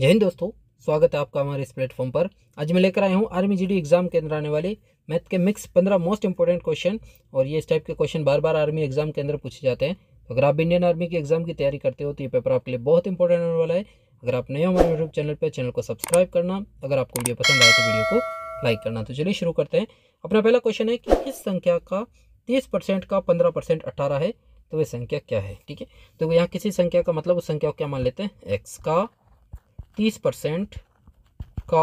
जय हिंद दोस्तों स्वागत है आपका हमारे इस प्लेटफॉर्म पर आज मैं लेकर आया हूँ आर्मी जीडी एग्जाम के अंदर आने वाले मैथ के मिक्स पंद्रह मोस्ट इंपॉर्टेंट क्वेश्चन और ये इस टाइप के क्वेश्चन बार बार आर्मी एग्जाम के अंदर पूछे जाते हैं तो अगर आप इंडियन आर्मी के एग्जाम की तैयारी करते हो तो ये पेपर आपके लिए बहुत इंपॉर्टेंट होने वाला है अगर आप नए हमारे यूट्यूब चैनल पर चैनल को सब्सक्राइब करना अगर आपको वीडियो पसंद आए तो वीडियो को लाइक करना तो चलिए शुरू करते हैं अपना पहला क्वेश्चन है कि किस संख्या का तीस परसेंट का पंद्रह परसेंट अट्ठारह है तो वह संख्या क्या है ठीक है तो यहाँ किसी संख्या का मतलब उस संख्या को क्या मान लेते हैं एक्स का तीस परसेंट का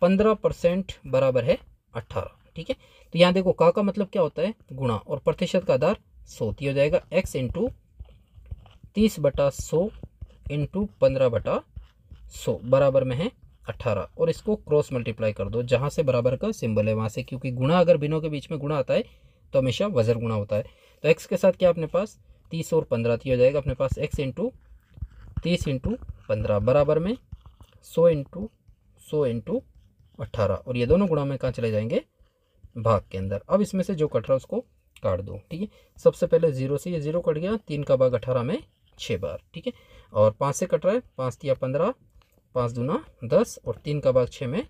पंद्रह परसेंट बराबर है अट्ठारह ठीक है तो यहाँ देखो का का मतलब क्या होता है गुणा और प्रतिशत का आधार सौ तो हो जाएगा एक्स इंटू तीस बटा सौ इंटू पंद्रह बटा सौ बराबर में है अट्ठारह और इसको क्रॉस मल्टीप्लाई कर दो जहाँ से बराबर का सिंबल है वहाँ से क्योंकि गुणा अगर बिनों के बीच में गुणा आता है तो हमेशा वजर गुणा होता है तो एक्स के साथ क्या अपने पास तीस और पंद्रह थी तो हो जाएगा अपने पास एक्स इंटू तीस इंटू पंद्रह बराबर में सौ इंटू सौ इंटू अट्ठारह और ये दोनों गुणा में कहाँ चले जाएंगे भाग के अंदर अब इसमें से जो कट रहा है उसको काट दो ठीक है सबसे पहले जीरो से ये जीरो कट गया तीन का भाग अठारह में छः बार ठीक है और पाँच से कट रहा है पाँच या पंद्रह पाँच दूना दस और तीन का भाग छः में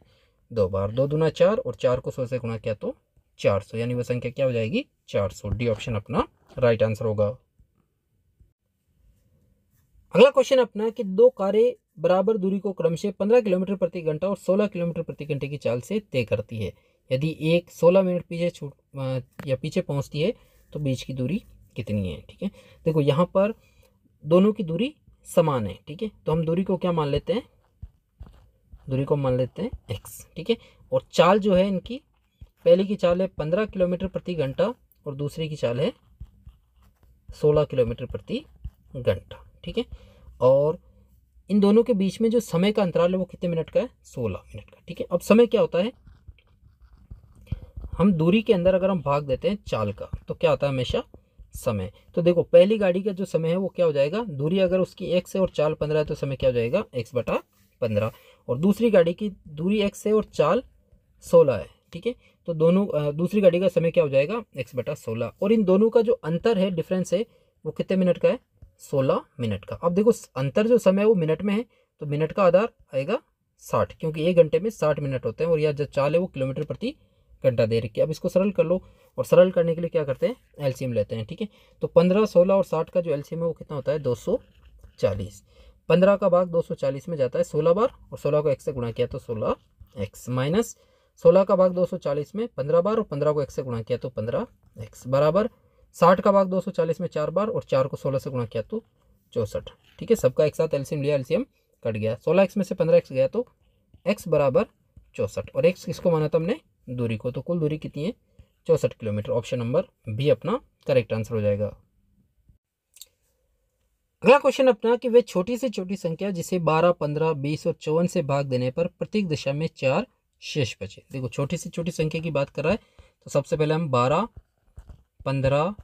दो बार दो दूना चार और चार को सौ से गुणा किया तो चार सौ यानी वह संख्या क्या हो जाएगी चार सौ डी ऑप्शन अपना राइट आंसर होगा अगला क्वेश्चन अपना कि दो कारें बराबर दूरी को क्रमशः पंद्रह किलोमीटर प्रति घंटा और सोलह किलोमीटर प्रति घंटे की चाल से तय करती है यदि एक सोलह मिनट पीछे छूट या पीछे पहुंचती है तो बीच की दूरी कितनी है ठीक है देखो यहाँ पर दोनों की दूरी समान है ठीक है तो हम दूरी को क्या मान लेते हैं दूरी को मान लेते हैं एक्स ठीक है और चाल जो है इनकी पहले की चाल है पंद्रह किलोमीटर प्रति घंटा और दूसरे की चाल है सोलह किलोमीटर प्रति घंटा ठीक है और इन दोनों के बीच में जो समय का अंतराल है वो कितने मिनट का है सोलह मिनट का ठीक है अब समय क्या होता है हम दूरी के अंदर अगर हम भाग देते हैं चाल का तो क्या होता है हमेशा समय तो देखो पहली गाड़ी का जो समय है वो क्या हो जाएगा दूरी अगर उसकी एक्स है और चाल पंद्रह है तो समय क्या हो जाएगा एक्स बटा पंद्रह और दूसरी गाड़ी की दूरी एक्स है और चाल सोलह है ठीक है तो दोनों दूसरी गाड़ी का समय क्या हो जाएगा एक्स बटा सोलह और इन दोनों का जो अंतर है डिफरेंस है वो कितने मिनट का है सोलह मिनट का अब देखो अंतर जो समय है वो मिनट में है तो मिनट का आधार आएगा साठ क्योंकि एक घंटे में साठ मिनट होते हैं और यह जो चाल है वो किलोमीटर प्रति घंटा दे रखी है अब इसको सरल कर लो और सरल करने के लिए क्या करते हैं एलसीएम लेते हैं ठीक है तो पंद्रह सोलह और साठ का जो एलसीएम है वो कितना होता है दो सौ चालीस पंद्रह का भाग दो सौ चालीस में जाता है सोलह बार और सोलह को एक से गुणा किया तो सोलह एक्स माइनस सोलह का भाग दो सौ चालीस में पंद्रह बार और पंद्रह को एक से गुणा किया तो पंद्रह एक्स बराबर साठ का भाग दो सौ चालीस में चार बार और चार को सोलह से गुणा किया तो चौंसठ ठीक है सबका एक साथ एल्सियम लिया एल्सियम कट गया सोलह एक्स में से पंद्रह एक्स गया तो एक्स बराबर चौंसठ और एक्स किसको माना था हमने दूरी को तो कुल दूरी कितनी है चौंसठ किलोमीटर ऑप्शन नंबर बी अपना करेक्ट आंसर हो जाएगा अगला क्वेश्चन अपना कि वे छोटी से छोटी संख्या जिसे 12, 15, 20 और चौवन से भाग देने पर प्रत्येक दिशा में चार शेष बचे देखो छोटी से छोटी संख्या की बात कर रहा है तो सबसे पहले हम 12, पंद्रह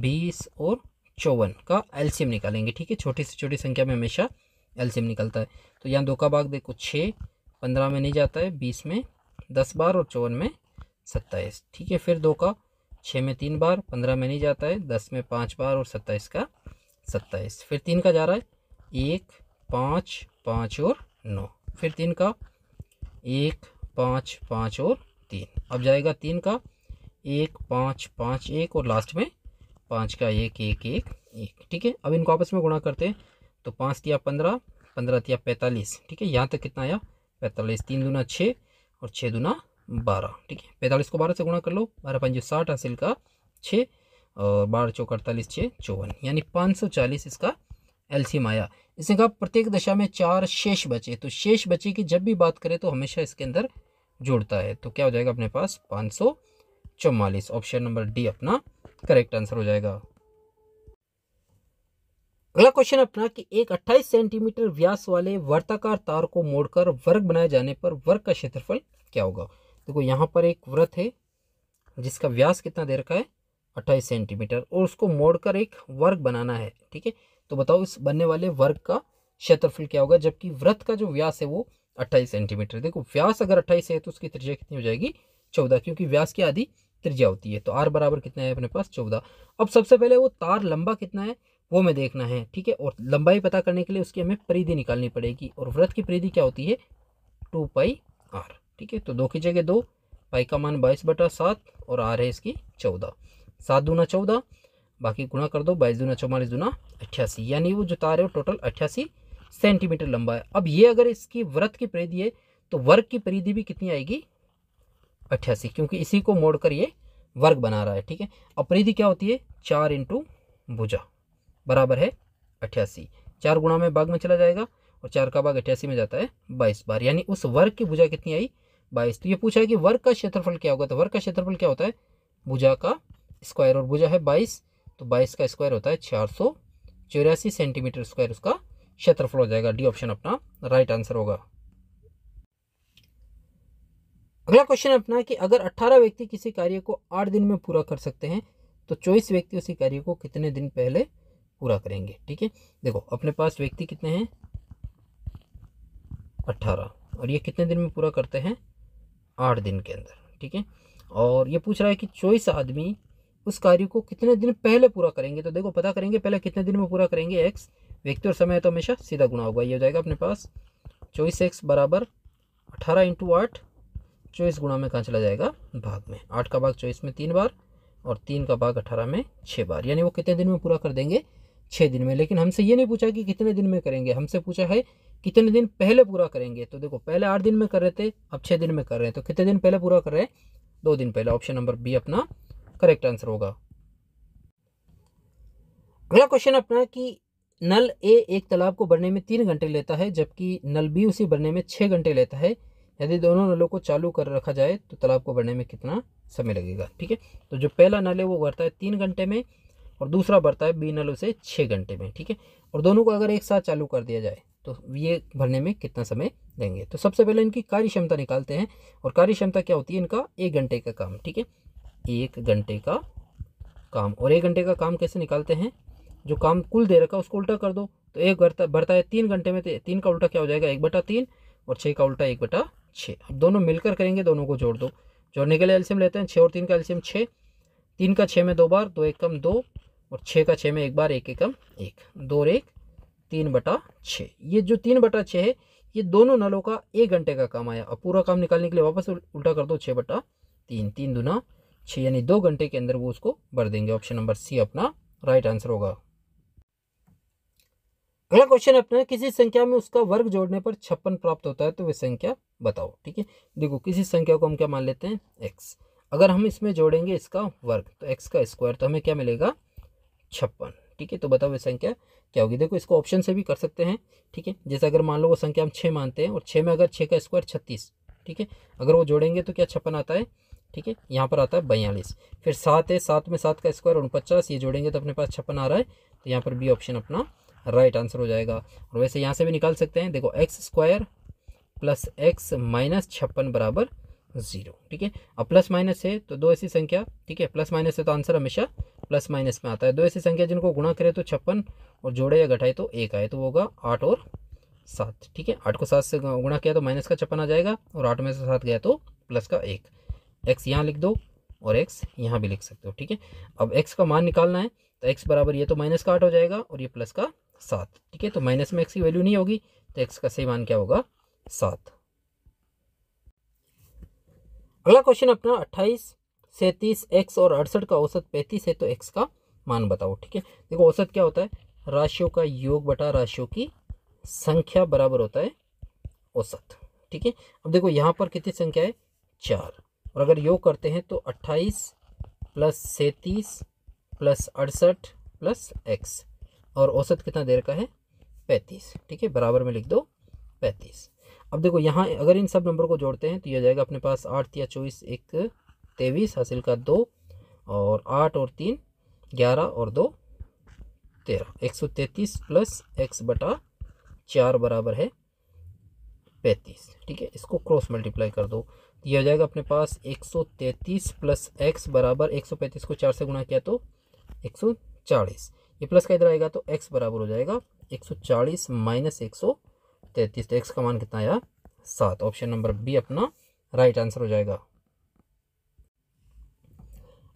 बीस और चौवन का एलसीएम निकालेंगे ठीक है छोटी से छोटी संख्या में हमेशा एलसीएम निकलता है तो यहाँ दो का भाग देखो छः पंद्रह में नहीं जाता है बीस में दस बार और चौवन में सत्ताईस ठीक है फिर दो का छः में तीन बार पंद्रह में नहीं जाता है दस में पाँच बार और सत्ताईस का सत्ताईस फिर तीन का जा रहा है एक पाँच पाँच और नौ फिर तीन का एक पाँच पाँच और तीन अब जाएगा तीन का एक पाँच पाँच एक और लास्ट में पाँच का एक एक एक एक ठीक है अब इनको आपस में गुणा करते हैं तो पाँच दिया पंद्रह पंद्रह दिया पैंतालीस ठीक है यहाँ तक कितना आया पैंतालीस तीन दुना छः और छः दुना बारह ठीक है पैंतालीस को बारह से गुणा कर लो बारह पंजो साठ हासिल का छः और बारह चौक अड़तालीस छः चौवन यानी पाँच सौ चालीस इसका एलसीएम आया इसने कहा प्रत्येक दशा में चार शेष बचे तो शेष बचे की जब भी बात करें तो हमेशा इसके अंदर जुड़ता है तो क्या हो जाएगा अपने पास पाँच सौ चौवालीस ऑप्शन नंबर डी अपना करेक्ट आंसर हो जाएगा अगला क्वेश्चन अपना कि एक 28 सेंटीमीटर व्यास वाले वर्ताकार तार को मोड़कर वर्ग बनाए जाने पर वर्ग का क्षेत्रफल क्या होगा देखो यहाँ पर एक व्रत है जिसका व्यास कितना दे रखा है 28 सेंटीमीटर और उसको मोड़कर एक वर्ग बनाना है ठीक है तो बताओ इस बनने वाले वर्ग का क्षेत्रफल क्या होगा जबकि व्रत का जो व्यास है वो अट्ठाईस सेंटीमीटर देखो व्यास अगर अट्ठाईस है तो उसकी त्रिजा कितनी हो जाएगी चौदह क्योंकि व्यास की आधी त्रिज्या होती है तो आर बराबर कितना है अपने पास चौदह अब सबसे पहले वो तार लंबा कितना है वो हमें देखना है ठीक है और लंबाई पता करने के लिए उसकी हमें परिधि निकालनी पड़ेगी और व्रत की परिधि क्या होती है टू पाई आर ठीक है तो दो की जगह दो पाई का मान बाईस बटा सात और आर है इसकी चौदह सात दूना चौदह बाकी गुणा कर दो बाईस दूना चौवालीस दूना अट्ठासी यानी वो जो तार है वो टोटल अट्ठासी सेंटीमीटर लंबा है अब ये अगर इसकी व्रत की परिधि है तो वर्ग की परिधि भी कितनी आएगी अट्ठासी क्योंकि इसी को मोड़ कर ये वर्ग बना रहा है ठीक है अपरिधि क्या होती है चार इंटू भुजा बराबर है अट्ठासी चार गुणा में बाघ में चला जाएगा और चार का बाघ अट्ठासी में जाता है बाईस बार यानी उस वर्ग की भुजा कितनी आई बाईस तो ये पूछा है कि वर्ग का क्षेत्रफल क्या होगा तो वर्ग का क्षेत्रफल क्या होता है भुजा का स्क्वायर और भुजा है बाईस तो बाईस का स्क्वायर होता है चार सौ चौरासी सेंटीमीटर स्क्वायर उसका क्षेत्रफल हो जाएगा डी ऑप्शन अपना राइट आंसर होगा अगला क्वेश्चन अपना कि अगर अट्ठारह व्यक्ति किसी कार्य को आठ दिन में पूरा कर सकते हैं तो चौबीस व्यक्ति उसी कार्य को कितने दिन पहले पूरा करेंगे ठीक है देखो अपने पास व्यक्ति कितने हैं अट्ठारह और ये कितने दिन में पूरा करते हैं आठ दिन के अंदर ठीक है और ये पूछ रहा है कि चौबीस आदमी उस कार्य को कितने दिन पहले पूरा करेंगे तो देखो पता करेंगे पहले कितने दिन में पूरा करेंगे एक्स व्यक्ति और समय तो हमेशा सीधा गुना होगा ये हो जाएगा अपने पास चौबीस एक्स बराबर अठारह इंटू आठ चौबीस गुणा में कहाँ चला जाएगा भाग में आठ का भाग चौबीस में तीन बार और तीन का भाग अठारह में छः बार यानी वो कितने दिन में पूरा कर देंगे छः दिन में लेकिन हमसे ये नहीं पूछा कि कितने दिन में करेंगे हमसे पूछा है कितने दिन पहले पूरा करेंगे तो देखो पहले आठ दिन में कर रहे थे अब छः दिन में कर रहे हैं तो कितने दिन पहले पूरा कर रहे हैं दो दिन पहले ऑप्शन नंबर बी अपना करेक्ट आंसर होगा अगला क्वेश्चन अपना कि नल ए एक तालाब को भरने में तीन घंटे लेता है जबकि नल बी उसी भरने में छः घंटे लेता है यदि दोनों नलों को चालू कर रखा जाए तो तालाब को भरने में कितना समय लगेगा ठीक है तो जो पहला नल है वो भरता है तीन घंटे में और दूसरा भरता है बी नलों से छः घंटे में ठीक है और दोनों को अगर एक साथ चालू कर दिया जाए तो ये भरने में कितना समय लेंगे तो सबसे पहले इनकी कार्य क्षमता निकालते हैं और कार्य क्षमता क्या होती है इनका एक घंटे का काम ठीक है एक घंटे का काम और एक घंटे का काम कैसे निकालते हैं जो काम कुल दे रखा उसको उल्टा कर दो तो एक भरता भरता है तीन घंटे में तो तीन का उल्टा क्या हो जाएगा एक बटा तीन और छः का उल्टा एक बटा छः अब दोनों मिलकर करेंगे दोनों को जोड़ दो जोड़ने के लिए एल्शियम लेते हैं छः और तीन का एल्शियम छः तीन का छः में दो बार दो एकम दो और छः का छः में एक बार एक कम एक दो और एक तीन बटा छः ये जो तीन बटा छः है ये दोनों नलों का एक घंटे का काम आया अब पूरा काम निकालने के लिए वापस उल्टा कर दो छः बटा तीन तीन दुना छः यानी दो घंटे के अंदर वो उसको भर देंगे ऑप्शन नंबर सी अपना राइट आंसर होगा अगला क्वेश्चन है अपना किसी संख्या में उसका वर्ग जोड़ने पर छप्पन प्राप्त होता है तो वह संख्या बताओ ठीक है देखो किसी संख्या को हम क्या मान लेते हैं एक्स अगर हम इसमें जोड़ेंगे इसका वर्ग तो एक्स का स्क्वायर तो हमें क्या मिलेगा छप्पन ठीक है तो बताओ ये संख्या क्या होगी देखो इसको ऑप्शन से भी कर सकते हैं ठीक है जैसे अगर मान लो वो संख्या हम छः मानते हैं और छः में अगर छः का स्क्वायर छत्तीस ठीक है अगर वो जोड़ेंगे तो क्या छप्पन आता है ठीक है यहाँ पर आता है बयालीस फिर सात है सात में सात का स्क्वायर उनपचास ये जोड़ेंगे तो अपने पास छप्पन आ रहा है तो यहाँ पर बी ऑप्शन अपना राइट आंसर हो जाएगा और वैसे यहाँ से भी निकाल सकते हैं देखो x square plus x minus छप्पन बराबर जीरो ठीक है अब प्लस माइनस है तो दो ऐसी संख्या ठीक है प्लस माइनस है तो आंसर हमेशा प्लस माइनस में आता है दो ऐसी संख्या जिनको गुणा करें तो छप्पन और जोड़े या घटाए तो एक आए तो वो होगा आठ और सात ठीक है आठ को सात से गुणा किया तो माइनस का छप्पन आ जाएगा और आठ में से सात गया तो प्लस का एक एक्स यहाँ लिख दो और एक्स यहाँ भी लिख सकते हो ठीक है अब एक्स का मान निकालना है तो एक्स बराबर ये तो माइनस का आठ हो जाएगा और ये प्लस का सात ठीक है तो माइनस में एक्स की वैल्यू नहीं होगी तो एक्स का सही मान क्या होगा सात अगला क्वेश्चन अपना अट्ठाईस सैंतीस एक्स और अड़सठ का औसत पैंतीस है तो एक्स का मान बताओ ठीक है देखो औसत क्या होता है राशियों का योग बटा राशियों की संख्या बराबर होता है औसत ठीक है अब देखो यहाँ पर कितनी संख्या है चार और अगर योग करते हैं तो अट्ठाईस प्लस सैंतीस प्लस अड़सठ प्लस एक्स और औसत कितना देर का है पैंतीस ठीक है बराबर में लिख दो पैंतीस अब देखो यहाँ अगर इन सब नंबर को जोड़ते हैं तो यह जाएगा अपने पास आठ या चौबीस एक तेईस हासिल का दो और आठ और तीन ग्यारह और दो तेरह एक सौ तैंतीस प्लस एक्स बटा चार बराबर है पैंतीस ठीक है इसको क्रॉस मल्टीप्लाई कर दो यह हो जाएगा अपने पास एक सौ तैंतीस प्लस एक्स बराबर एक सौ पैंतीस को चार से गुणा किया तो एक सौ चालीस ये प्लस का इधर आएगा तो एक्स बराबर हो जाएगा एक सौ चालीस माइनस एक सौ तैतीस तो एक्स का मान कितना आया सात ऑप्शन नंबर बी अपना राइट आंसर हो जाएगा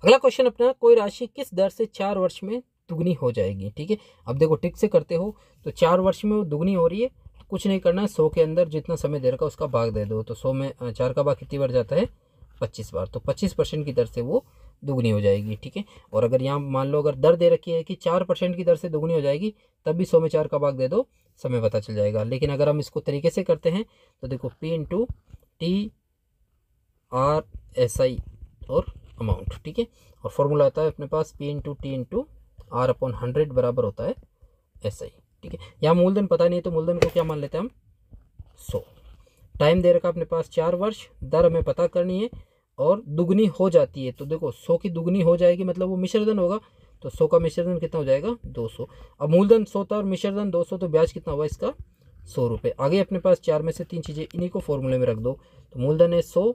अगला क्वेश्चन अपना कोई राशि किस दर से चार वर्ष में दुगनी हो जाएगी ठीक है अब देखो टिक से करते हो तो चार वर्ष में वो दुगनी हो रही है कुछ नहीं करना है सौ के अंदर जितना समय दे रखा उसका भाग दे दो तो सौ में चार का भाग कितनी बार जाता है पच्चीस बार तो पच्चीस परसेंट की दर से वो दुगनी हो जाएगी ठीक है और अगर यहाँ मान लो अगर दर दे रखी है कि चार परसेंट की दर से दुगनी हो जाएगी तब भी सौ में चार का भाग दे दो समय पता चल जाएगा लेकिन अगर हम इसको तरीके से करते हैं तो देखो P to T R S I और अमाउंट ठीक है और फॉर्मूला आता है अपने पास P to T into R upon hundred बराबर होता है एस आई ठीक है यहाँ मूलधन पता नहीं है तो मूलधन को क्या मान लेते हैं हम सौ टाइम दे रखा अपने पास चार वर्ष दर हमें पता करनी है और दुगनी हो जाती है तो देखो सौ की दुगनी हो जाएगी मतलब वो मिश्रधन होगा तो सौ का मिश्रधन कितना हो जाएगा दो सौ अब मूलधन सौ था और मिश्रधन दो सौ तो ब्याज कितना हुआ इसका सौ रुपये आगे अपने पास चार में से तीन चीज़ें इन्हीं को फॉर्मूले में रख दो तो मूलधन है सौ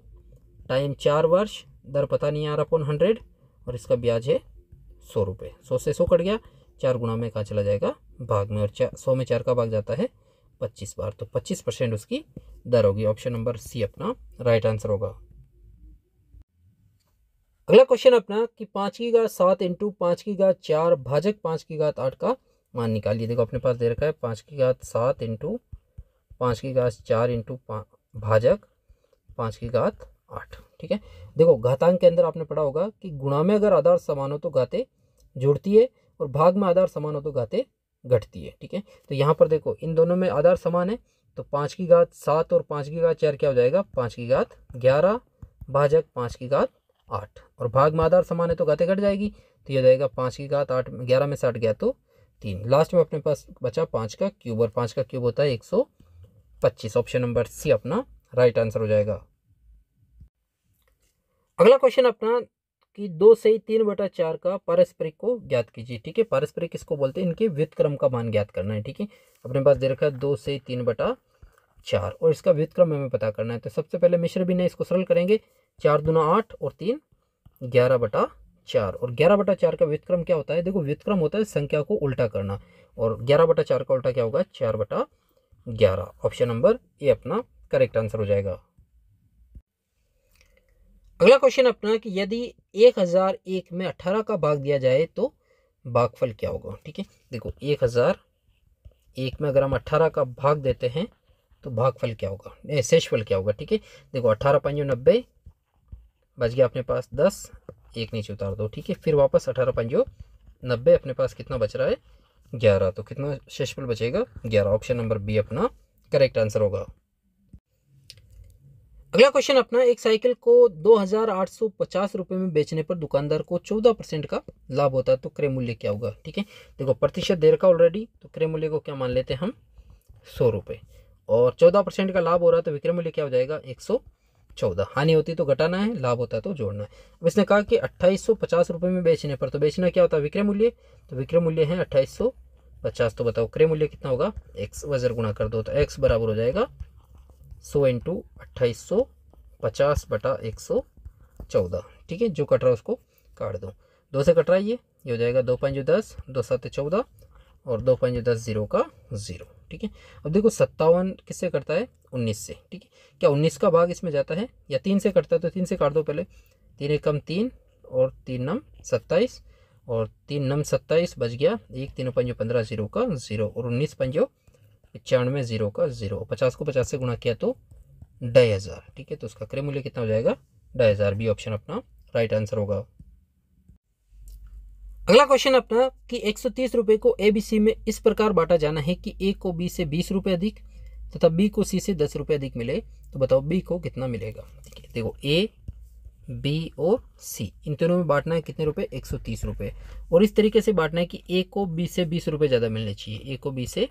टाइम चार वर्ष दर पता नहीं आ रहा अपन हंड्रेड और इसका ब्याज है सौ रुपये सौ से सौ कट गया चार गुणा में कहा चला जाएगा भाग में और चार सौ में चार का भाग जाता है पच्चीस बार तो पच्चीस परसेंट उसकी दर होगी ऑप्शन नंबर सी अपना राइट आंसर होगा अगला क्वेश्चन अपना कि पाँच की घात सात इंटू पाँच की घात चार भाजक पाँच की घात आठ का मान निकालिए देखो अपने पास दे रखा है पाँच की घात सात इंटू पाँच की घात चार इंटू भाजक पाँच की घात आठ ठीक है देखो घातांक के अंदर आपने पढ़ा होगा कि गुणा में अगर आधार समान हो तो घाते जुड़ती है और भाग में आधार समान हो तो घाते घटती है ठीक है तो यहाँ पर देखो इन दोनों में आधार समान है तो पाँच की घात सात और पाँच की घात चार क्या हो जाएगा पाँच की घात ग्यारह भाजक पाँच की घात आठ और भाग में आधार समान है तो घाते घट जाएगी तो यह जाएगा पाँच की घात आठ ग्यारह में से आठ गया तो तीन लास्ट में अपने पास बचा पाँच का क्यूब और पाँच का क्यूब होता है एक सौ पच्चीस ऑप्शन नंबर सी अपना राइट आंसर हो जाएगा अगला क्वेश्चन अपना कि दो से तीन बटा चार का पारस्परिक को ज्ञात कीजिए ठीक है पारस्परिक किसको बोलते हैं इनके व्युत क्रम का मान ज्ञात करना है ठीक है अपने पास दे रखा है दो से तीन बटा चार और इसका व्युतक्रम हमें पता करना है तो सबसे पहले मिश्र भी इसको सरल करेंगे चार दुना आठ और तीन ग्यारह बटा चार और ग्यारह बटा चार का व्युतक्रम क्या होता है देखो व्युतक्रम होता है संख्या को उल्टा करना और ग्यारह बटा चार का उल्टा क्या होगा चार बटा ग्यारह ऑप्शन नंबर ए अपना करेक्ट आंसर हो जाएगा अगला क्वेश्चन अपना कि यदि एक हज़ार एक में अठारह का भाग दिया जाए तो भागफल क्या होगा ठीक है देखो एक हज़ार एक में अगर हम अट्ठारह का भाग देते हैं तो भागफल क्या होगा शेषफल क्या होगा ठीक है देखो अठारह पाँच नब्बे बच गया अपने पास दस एक नीचे उतार दो ठीक है फिर वापस अठारह पंजो नब्बे अपने पास कितना बच रहा है ग्यारह तो कितना शेषफल बचेगा ग्यारह ऑप्शन नंबर बी अपना करेक्ट आंसर होगा अगला क्वेश्चन अपना एक साइकिल को दो हजार आठ सौ पचास रुपए में बेचने पर दुकानदार को चौदह परसेंट का लाभ होता है तो क्रय मूल्य क्या होगा ठीक है देखो प्रतिशत देर का ऑलरेडी तो क्रय मूल्य को क्या मान लेते हैं हम सौ रुपये और चौदह परसेंट का लाभ हो रहा है तो विक्रय मूल्य क्या हो जाएगा एक सौ चौदह हानि होती तो घटाना है लाभ होता है तो जोड़ना है अब इसने कहा कि अट्ठाईस सौ पचास रुपये में बेचने पर तो बेचना क्या होता है विक्रय मूल्य तो विक्रय मूल्य है अट्ठाईस सौ पचास तो बताओ क्रय मूल्य कितना होगा एक्स वजर गुणा कर दो तो एक्स बराबर हो जाएगा सौ इंटू अट्ठाईस सौ पचास बटा एक सौ चौदह ठीक है जो कट रहा है उसको काट दो दो से कट रहा है ये ये हो जाएगा दो जो दस दो सात चौदह और दो पंजे दस ज़ीरो का ज़ीरो ठीक है अब देखो सत्तावन किससे करता है उन्नीस से ठीक है क्या उन्नीस का भाग इसमें जाता है या तीन से करता है तो तीन से काट दो पहले तीन एक कम तीन और तीन नम सत्ताईस और तीन नम सत्ताईस बच गया एक तीनों पंजो पंद्रह ज़ीरो का ज़ीरो और उन्नीस पंजो पचानवे ज़ीरो का ज़ीरो पचास को पचास से गुणा किया तो ढाई हज़ार ठीक है तो उसका क्रय मूल्य कितना हो जाएगा ढाई हज़ार भी ऑप्शन अपना राइट आंसर होगा अगला क्वेश्चन अपना कि एक सौ तीस रुपये को ए बी सी में इस प्रकार बांटा जाना है कि ए को बी से बीस रुपये अधिक तथा बी को सी से दस रुपये अधिक मिले तो बताओ बी को कितना मिलेगा देखो ए बी और सी इन तीनों में बांटना है कितने रुपए एक सौ तीस और इस तरीके से बांटना है कि ए को बी से बीस रुपये ज़्यादा मिलने चाहिए ए को बी से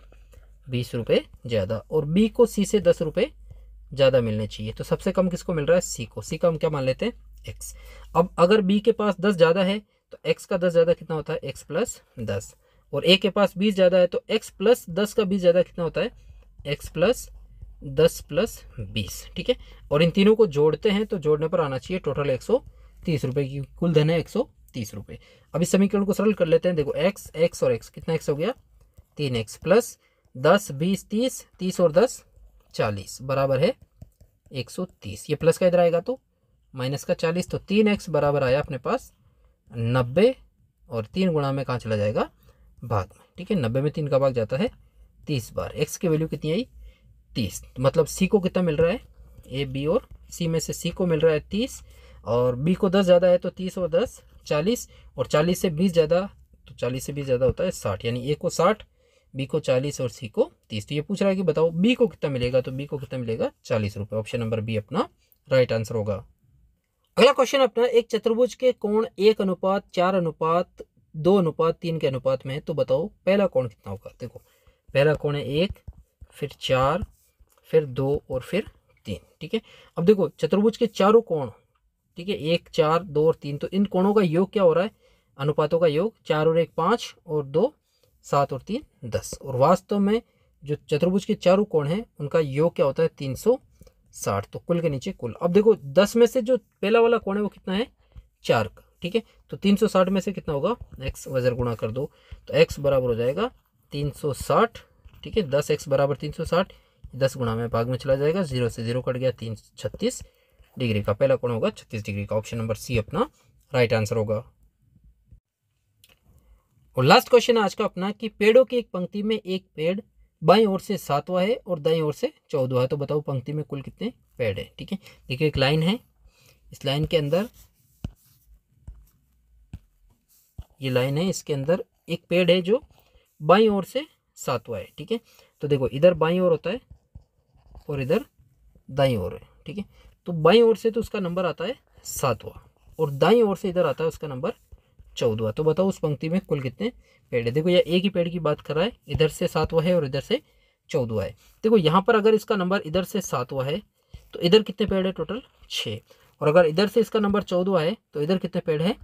बीस रुपये ज़्यादा और बी को सी से दस रुपये ज़्यादा मिलने चाहिए तो सबसे कम किसको मिल रहा है सी को सी का हम क्या मान लेते हैं एक्स अब अगर बी के पास दस ज़्यादा है तो एक्स का दस ज़्यादा कितना होता है एक्स प्लस दस और ए के पास बीस ज़्यादा है तो एक्स प्लस दस का बीस ज़्यादा कितना होता है एक्स प्लस दस प्लस बीस ठीक है और इन तीनों को जोड़ते हैं तो जोड़ने पर आना चाहिए टोटल एक सौ तीस रुपए की कुल धन है एक सौ तीस रुपये अब इस समीकरण को सरल कर लेते हैं देखो एक्स एक्स और एक्स कितना एक्स हो गया तीन एक्स प्लस दस बीस तीस तीस और दस चालीस बराबर है एक सौ तीस ये प्लस का इधर आएगा तो माइनस का चालीस तो तीन एक्स बराबर आया अपने पास नब्बे और तीन गुणा में कहाँ चला जाएगा भाग में ठीक है नब्बे में तीन का भाग जाता है तीस बार एक्स की वैल्यू कितनी आई तीस मतलब सी को कितना मिल रहा है ए बी और सी में से सी को मिल रहा है तीस और बी को दस ज़्यादा है तो तीस और दस चालीस और चालीस से बीस ज़्यादा तो चालीस से बीस ज़्यादा होता है साठ यानी ए को साठ बी को चालीस और सी को तीस तो ये पूछ रहा है कि बताओ बी को कितना मिलेगा तो बी को कितना मिलेगा चालीस रुपये ऑप्शन नंबर बी अपना राइट आंसर होगा अगला क्वेश्चन अपना एक चतुर्भुज के कोण एक अनुपात चार अनुपात दो अनुपात तीन के अनुपात में है तो बताओ पहला कोण कितना होगा देखो पहला कोण है एक फिर चार फिर दो और फिर तीन ठीक है अब देखो चतुर्भुज के चारों कोण ठीक है एक चार दो और तीन तो इन कोणों का योग क्या हो रहा है अनुपातों का योग चार और एक पाँच और दो सात और तीन दस और वास्तव में जो चतुर्भुज के चारों कोण हैं उनका योग क्या होता है तीन सौ साठ तो कुल के नीचे कुल अब देखो दस में से जो पहला वाला कौन है वो कितना है चार का ठीक है तो तीन सौ साठ में से कितना होगा एक्स वजर गुणा कर दो तो एक्स बराबर हो जाएगा तीन सौ साठ ठीक है दस एक्स बराबर तीन सौ साठ दस गुणा में भाग में चला जाएगा जीरो से जीरो कट गया तीन छत्तीस डिग्री का पहला कौन होगा छत्तीस डिग्री का ऑप्शन नंबर सी अपना राइट आंसर होगा और लास्ट क्वेश्चन आज का अपना कि पेड़ों की एक पंक्ति में एक पेड़ बाई ओर से सातवां है और दाई ओर से चौदवा है तो बताओ पंक्ति में कुल कितने पेड़ है ठीक है देखिए एक लाइन है इस लाइन के अंदर ये लाइन है इसके अंदर एक पेड़ है जो बाई ओर से सातवा है ठीक है तो देखो इधर बाई ओर होता है और इधर दाई ओर है ठीक है तो बाई ओर से तो उसका नंबर आता है सातवा और दाई ओर से इधर आता है उसका नंबर चौदवा तो बताओ उस पंक्ति में कुल कितने पेड़ है देखो यह एक ही पेड़ की बात कर रहा है इधर से सातवा है और इधर से चौदवा है देखो यहाँ पर अगर इसका नंबर इधर से सातवा है तो इधर कितने पेड़ है टोटल छः और अगर इधर से इसका नंबर चौदवा है तो इधर कितने पेड़ है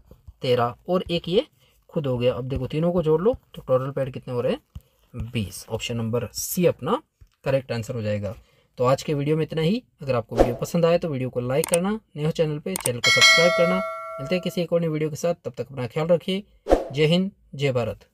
तेरह और एक ये खुद हो गया अब देखो तीनों को जोड़ लो तो टोटल पेड़ कितने हो रहे हैं बीस ऑप्शन नंबर सी अपना करेक्ट आंसर हो जाएगा तो आज के वीडियो में इतना ही अगर आपको वीडियो पसंद आए तो वीडियो को लाइक करना नए हो चैनल पे चैनल को सब्सक्राइब करना मिलते हैं किसी एक और नई वीडियो के साथ तब तक अपना ख्याल रखिए जय हिंद जय भारत